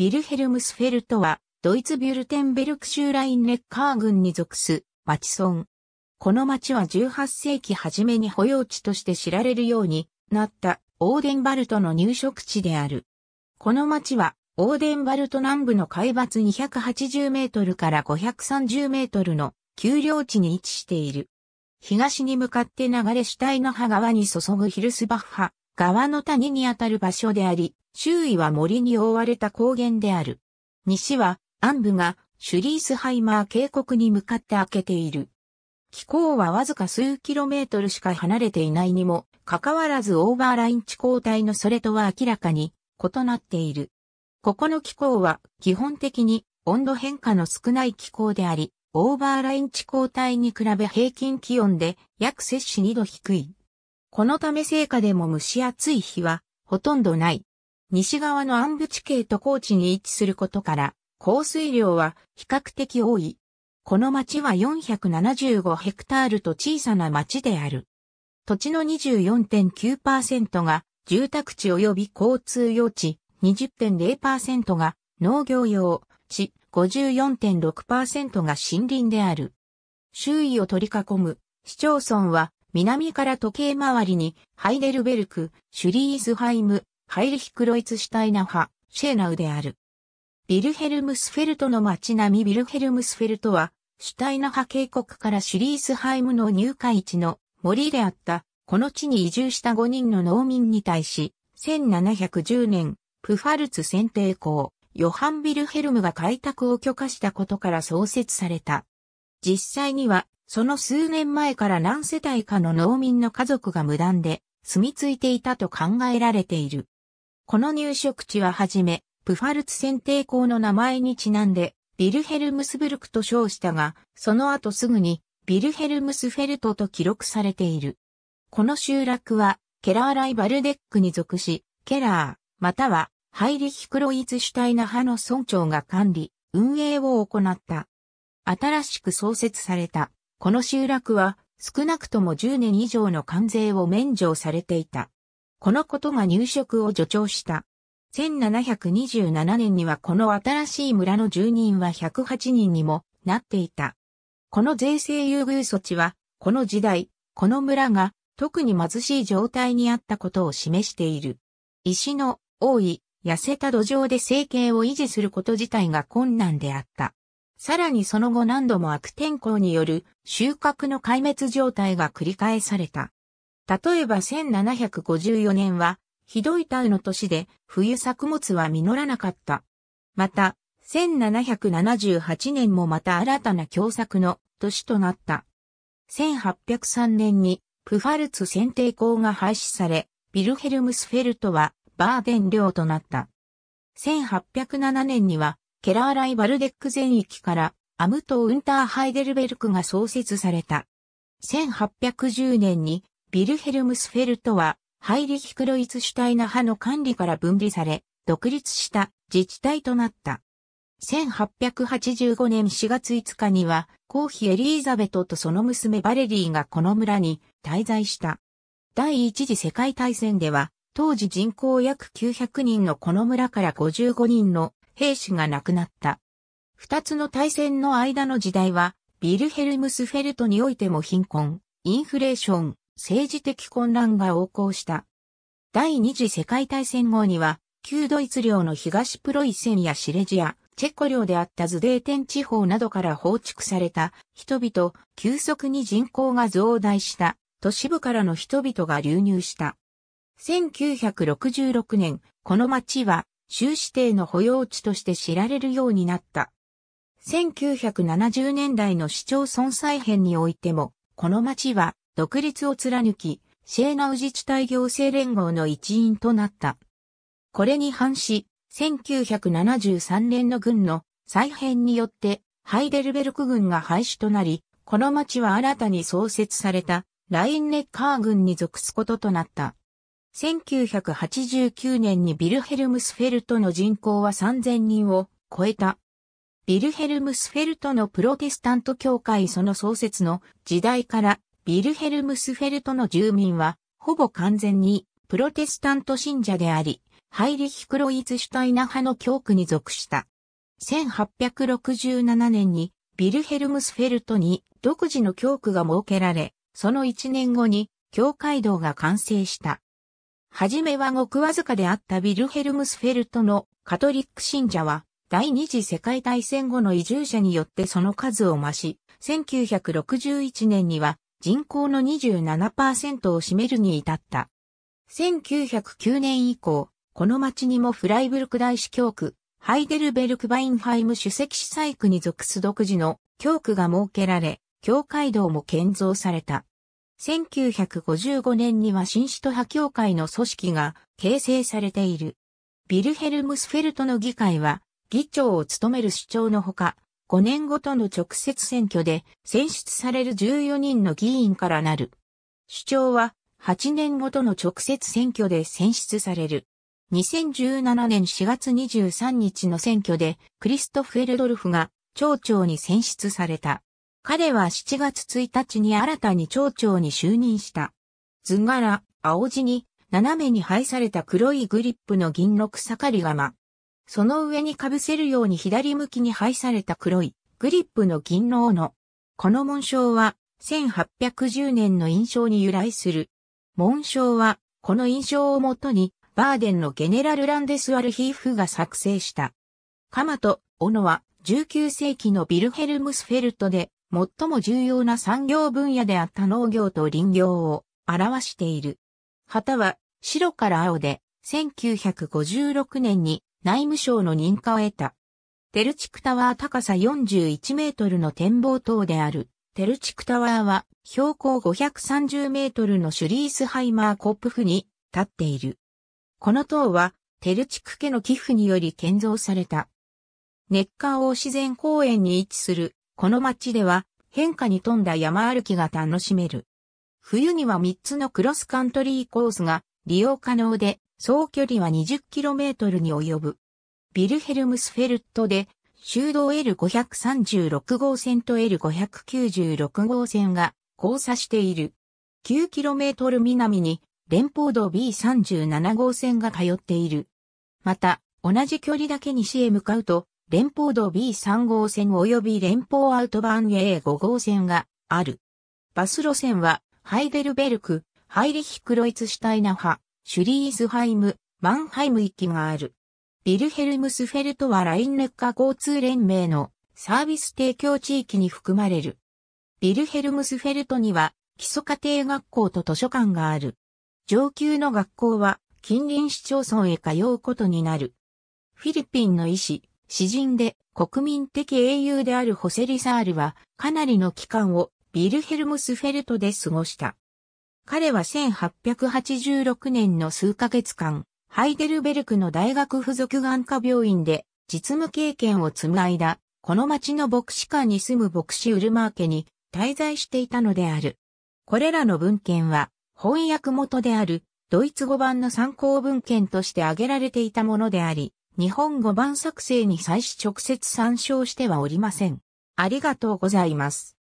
ビルヘルムスフェルトは、ドイツビュルテンベルク州ラインネッカー郡に属す、町村。この町は18世紀初めに保養地として知られるようになったオーデンバルトの入植地である。この町はオーデンバルト南部の海抜280メートルから530メートルの丘陵地に位置している。東に向かって流れ主体の葉川に注ぐヒルスバッハ川の谷にあたる場所であり、周囲は森に覆われた高原である。西は、暗部が、シュリースハイマー渓谷に向かって開けている。気候はわずか数キロメートルしか離れていないにも、かかわらずオーバーライン地高帯のそれとは明らかに異なっている。ここの気候は基本的に温度変化の少ない気候であり、オーバーライン地高帯に比べ平均気温で約摂氏2度低い。このため成果でも蒸し暑い日はほとんどない。西側の安部地形と高地に位置することから、降水量は比較的多い。この町は475ヘクタールと小さな町である。土地の24.9%が住宅地及び交通用地、20.0%が農業用地、54.6%が森林である。周囲を取り囲む市町村は南から時計回りにハイデルベルク、シュリーズハイム、ハイリヒ・クロイツシュタイナ派、シェーナウである。ビルヘルムスフェルトの街並みビルヘルムスフェルトは、シュタイナ派渓谷からシュリースハイムの入荷。地の森であった、この地に移住した5人の農民に対し、1710年、プファルツ選定校、ヨハン・ビルヘルムが開拓を許可したことから創設された。実際には、その数年前から何世帯かの農民の家族が無断で住み着いていたと考えられている。この入植地ははじめ、プファルツ選定校の名前にちなんで、ビルヘルムスブルクと称したが、その後すぐに、ビルヘルムスフェルトと記録されている。この集落は、ケラーライバルデックに属し、ケラー、または、ハイリヒクロイツシュタイナ派の村長が管理、運営を行った。新しく創設された、この集落は、少なくとも10年以上の関税を免除されていた。このことが入植を助長した。1727年にはこの新しい村の住人は108人にもなっていた。この税制優遇措置は、この時代、この村が特に貧しい状態にあったことを示している。石の多い痩せた土壌で生計を維持すること自体が困難であった。さらにその後何度も悪天候による収穫の壊滅状態が繰り返された。例えば1754年は、ひどいタウの年で、冬作物は実らなかった。また、1778年もまた新たな共作の年となった。1803年に、プファルツ選定校が廃止され、ビルヘルムスフェルトは、バーデン領となった。1807年には、ケラーライ・バルデック全域から、アムト・ウンター・ハイデルベルクが創設された。1810年にビルヘルムスフェルトは、ハイリヒクロイツシュタイナ派の管理から分離され、独立した自治体となった。1885年4月5日には、皇妃エリーザベトとその娘バレリーがこの村に滞在した。第一次世界大戦では、当時人口約900人のこの村から55人の兵士が亡くなった。二つの大戦の間の時代は、ビルヘルムスフェルトにおいても貧困、インフレーション、政治的混乱が横行した。第二次世界大戦後には、旧ドイツ領の東プロイセンやシレジア、チェコ領であったズデーテン地方などから放逐された人々、急速に人口が増大した都市部からの人々が流入した。1966年、この町は州指定の保養地として知られるようになった。1970年代の市町村再編においても、この町は独立を貫き、シェーナウ自治体行政連合の一員となった。これに反し、1973年の軍の再編によってハイデルベルク軍が廃止となり、この町は新たに創設されたラインネッカー軍に属すこととなった。1989年にビルヘルムスフェルトの人口は3000人を超えた。ビルヘルムスフェルトのプロテスタント教会その創設の時代からビルヘルムスフェルトの住民は、ほぼ完全にプロテスタント信者であり、ハイリヒ・クロイツシュタイナ派の教区に属した。1867年にビルヘルムスフェルトに独自の教区が設けられ、その1年後に教会堂が完成した。はじめはごくわずかであったビルヘルムスフェルトのカトリック信者は、第二次世界大戦後の移住者によってその数を増し、1961年には人口の27%を占めるに至った。1909年以降、この町にもフライブルク大司教区、ハイデルベルク・バインハイム主席司祭区に属す独自の教区が設けられ、教会堂も建造された。1955年には新首都派教会の組織が形成されている。ビルヘルムスフェルトの議会は議長を務める首長のほか、5年ごとの直接選挙で選出される14人の議員からなる。主張は8年ごとの直接選挙で選出される。2017年4月23日の選挙でクリストフ・エルドルフが町長に選出された。彼は7月1日に新たに町長に就任した。図柄、青地に斜めに配された黒いグリップの銀六盛り釜。その上に被せるように左向きに配された黒いグリップの銀の斧。この紋章は1810年の印象に由来する。紋章はこの印象をもとにバーデンのゲネラル・ランデス・ワルヒーフが作成した。鎌と斧は19世紀のビルヘルムスフェルトで最も重要な産業分野であった農業と林業を表している。旗は白から青で1956年に内務省の認可を得た。テルチクタワー高さ41メートルの展望塔である。テルチクタワーは標高530メートルのシュリースハイマーコップ府に立っている。この塔はテルチク家の寄付により建造された。熱化王自然公園に位置するこの町では変化に富んだ山歩きが楽しめる。冬には3つのクロスカントリーコースが利用可能で総距離は 20km に及ぶ。ビルヘルムスフェルットで、修道 L536 号線と L596 号線が交差している。9km 南に連邦道 B37 号線が通っている。また、同じ距離だけ西へ向かうと、連邦道 B3 号線及び連邦アウトバーン A5 号線がある。バス路線は、ハイデルベルク、ハイリヒクロイツシュタイナハ、シュリーズハイム、マンハイムきがある。ビルヘルムスフェルトはラインネッカ交通連盟のサービス提供地域に含まれる。ビルヘルムスフェルトには基礎家庭学校と図書館がある。上級の学校は近隣市町村へ通うことになる。フィリピンの医師、詩人で国民的英雄であるホセリサールはかなりの期間をビルヘルムスフェルトで過ごした。彼は1886年の数ヶ月間、ハイデルベルクの大学附属眼科病院で実務経験を積む間、この町の牧師館に住む牧師ウルマー家に滞在していたのである。これらの文献は翻訳元であるドイツ語版の参考文献として挙げられていたものであり、日本語版作成に際し直接参照してはおりません。ありがとうございます。